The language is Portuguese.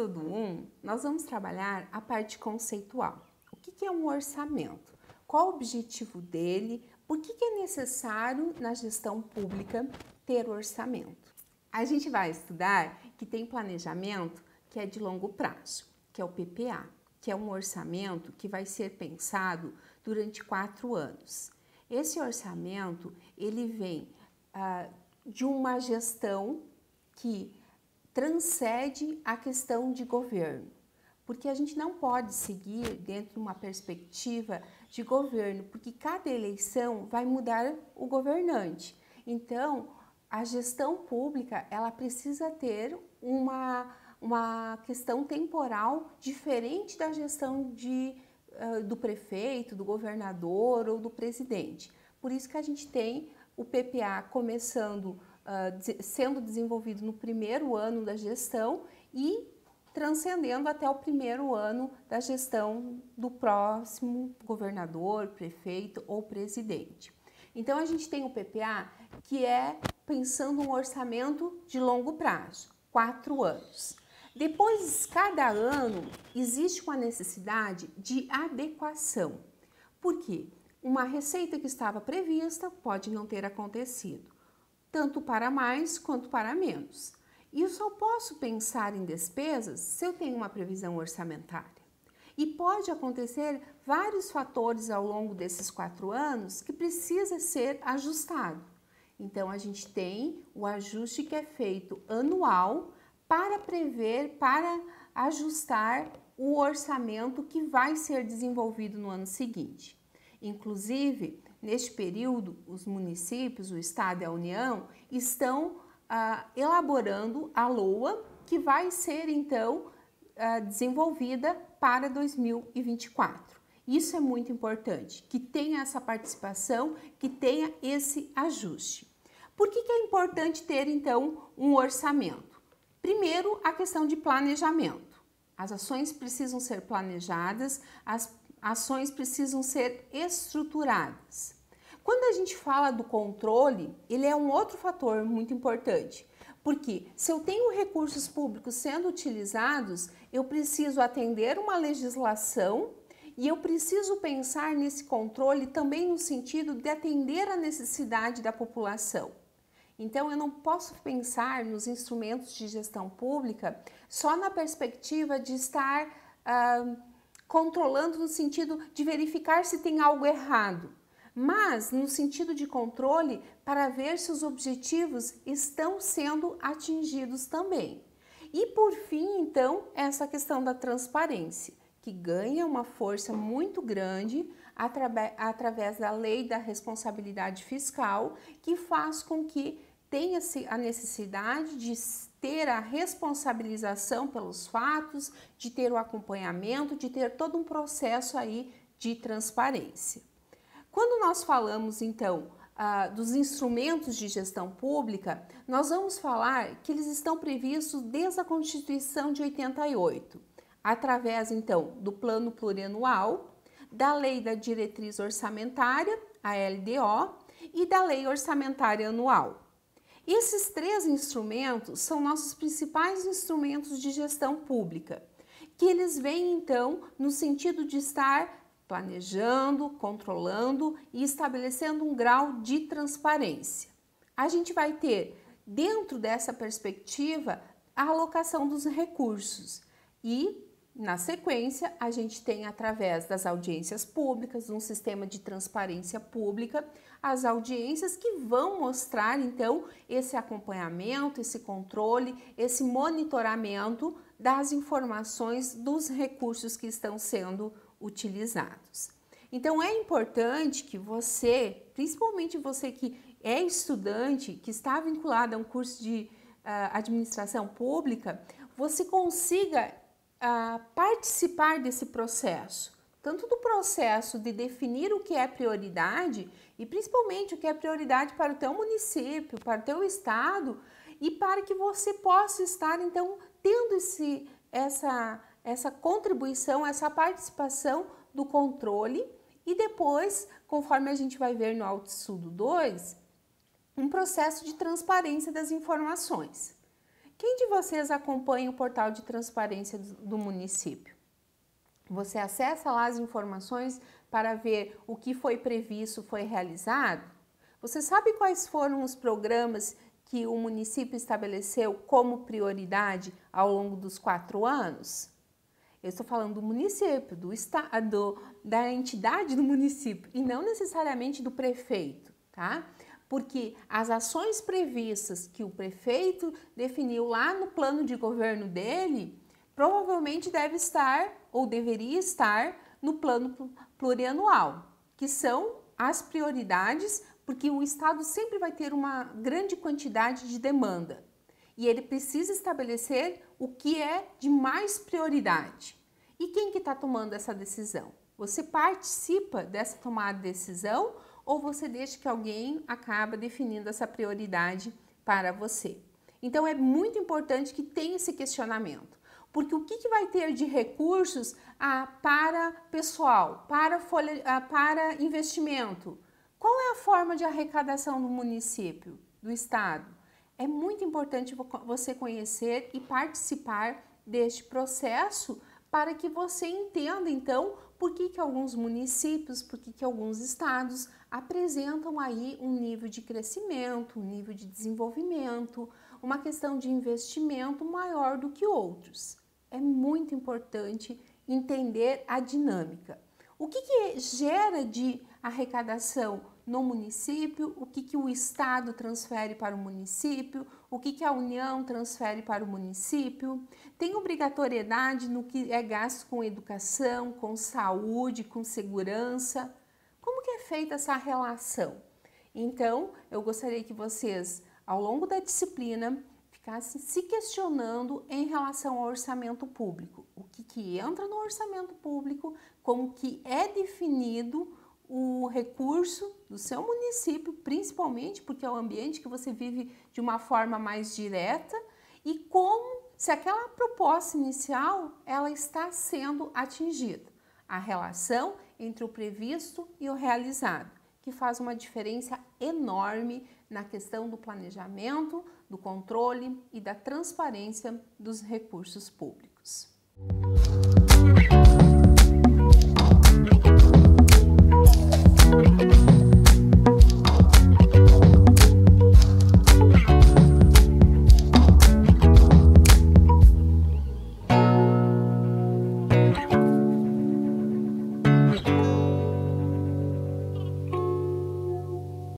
estudo 1, nós vamos trabalhar a parte conceitual. O que é um orçamento? Qual o objetivo dele? Por que é necessário na gestão pública ter orçamento? A gente vai estudar que tem planejamento que é de longo prazo, que é o PPA, que é um orçamento que vai ser pensado durante quatro anos. Esse orçamento ele vem ah, de uma gestão que transcende a questão de governo, porque a gente não pode seguir dentro de uma perspectiva de governo, porque cada eleição vai mudar o governante. Então, a gestão pública ela precisa ter uma, uma questão temporal diferente da gestão de, uh, do prefeito, do governador ou do presidente. Por isso que a gente tem o PPA começando ah, sendo desenvolvido no primeiro ano da gestão e transcendendo até o primeiro ano da gestão do próximo governador, prefeito ou presidente. Então a gente tem o PPA que é pensando um orçamento de longo prazo, quatro anos. Depois, cada ano, existe uma necessidade de adequação. Por quê? Uma receita que estava prevista pode não ter acontecido tanto para mais quanto para menos. E eu só posso pensar em despesas se eu tenho uma previsão orçamentária. E pode acontecer vários fatores ao longo desses quatro anos que precisa ser ajustado. Então a gente tem o ajuste que é feito anual para prever, para ajustar o orçamento que vai ser desenvolvido no ano seguinte. Inclusive, neste período, os municípios, o Estado e a União estão ah, elaborando a LOA, que vai ser então ah, desenvolvida para 2024. Isso é muito importante, que tenha essa participação, que tenha esse ajuste. Por que, que é importante ter então um orçamento? Primeiro, a questão de planejamento. As ações precisam ser planejadas, as ações precisam ser estruturadas. Quando a gente fala do controle, ele é um outro fator muito importante, porque se eu tenho recursos públicos sendo utilizados, eu preciso atender uma legislação e eu preciso pensar nesse controle também no sentido de atender a necessidade da população. Então, eu não posso pensar nos instrumentos de gestão pública só na perspectiva de estar. Ah, Controlando no sentido de verificar se tem algo errado, mas no sentido de controle para ver se os objetivos estão sendo atingidos também. E por fim, então, essa questão da transparência, que ganha uma força muito grande através da lei da responsabilidade fiscal, que faz com que tenha-se a necessidade de ter a responsabilização pelos fatos, de ter o acompanhamento, de ter todo um processo aí de transparência. Quando nós falamos então ah, dos instrumentos de gestão pública, nós vamos falar que eles estão previstos desde a Constituição de 88, através então do Plano Plurianual, da Lei da Diretriz Orçamentária, a LDO, e da Lei Orçamentária Anual. Esses três instrumentos são nossos principais instrumentos de gestão pública, que eles vêm então no sentido de estar planejando, controlando e estabelecendo um grau de transparência. A gente vai ter, dentro dessa perspectiva, a alocação dos recursos e na sequência, a gente tem, através das audiências públicas, um sistema de transparência pública, as audiências que vão mostrar, então, esse acompanhamento, esse controle, esse monitoramento das informações dos recursos que estão sendo utilizados. Então, é importante que você, principalmente você que é estudante, que está vinculado a um curso de uh, administração pública, você consiga a participar desse processo, tanto do processo de definir o que é prioridade e principalmente o que é prioridade para o teu município, para o teu estado e para que você possa estar então tendo esse, essa, essa contribuição, essa participação do controle e depois, conforme a gente vai ver no Auto sudo 2, um processo de transparência das informações. Quem de vocês acompanha o portal de transparência do município? Você acessa lá as informações para ver o que foi previsto, foi realizado? Você sabe quais foram os programas que o município estabeleceu como prioridade ao longo dos quatro anos? Eu estou falando do município, do estado, da entidade do município e não necessariamente do prefeito, tá? porque as ações previstas que o prefeito definiu lá no plano de governo dele provavelmente deve estar ou deveria estar no plano plurianual, que são as prioridades, porque o Estado sempre vai ter uma grande quantidade de demanda e ele precisa estabelecer o que é de mais prioridade. E quem que está tomando essa decisão? Você participa dessa tomada de decisão ou você deixa que alguém acaba definindo essa prioridade para você. Então é muito importante que tenha esse questionamento, porque o que, que vai ter de recursos ah, para pessoal, para folha, ah, para investimento? Qual é a forma de arrecadação do município, do estado? É muito importante você conhecer e participar deste processo para que você entenda então por que, que alguns municípios, por que, que alguns estados apresentam aí um nível de crescimento, um nível de desenvolvimento, uma questão de investimento maior do que outros. É muito importante entender a dinâmica. O que, que gera de arrecadação no município, o que, que o Estado transfere para o município, o que, que a União transfere para o município. Tem obrigatoriedade no que é gasto com educação, com saúde, com segurança. Como que é feita essa relação? Então, eu gostaria que vocês, ao longo da disciplina, ficassem se questionando em relação ao orçamento público. O que, que entra no orçamento público, como que é definido o recurso do seu município, principalmente porque é o ambiente que você vive de uma forma mais direta, e como se aquela proposta inicial ela está sendo atingida. A relação entre o previsto e o realizado, que faz uma diferença enorme na questão do planejamento, do controle e da transparência dos recursos públicos.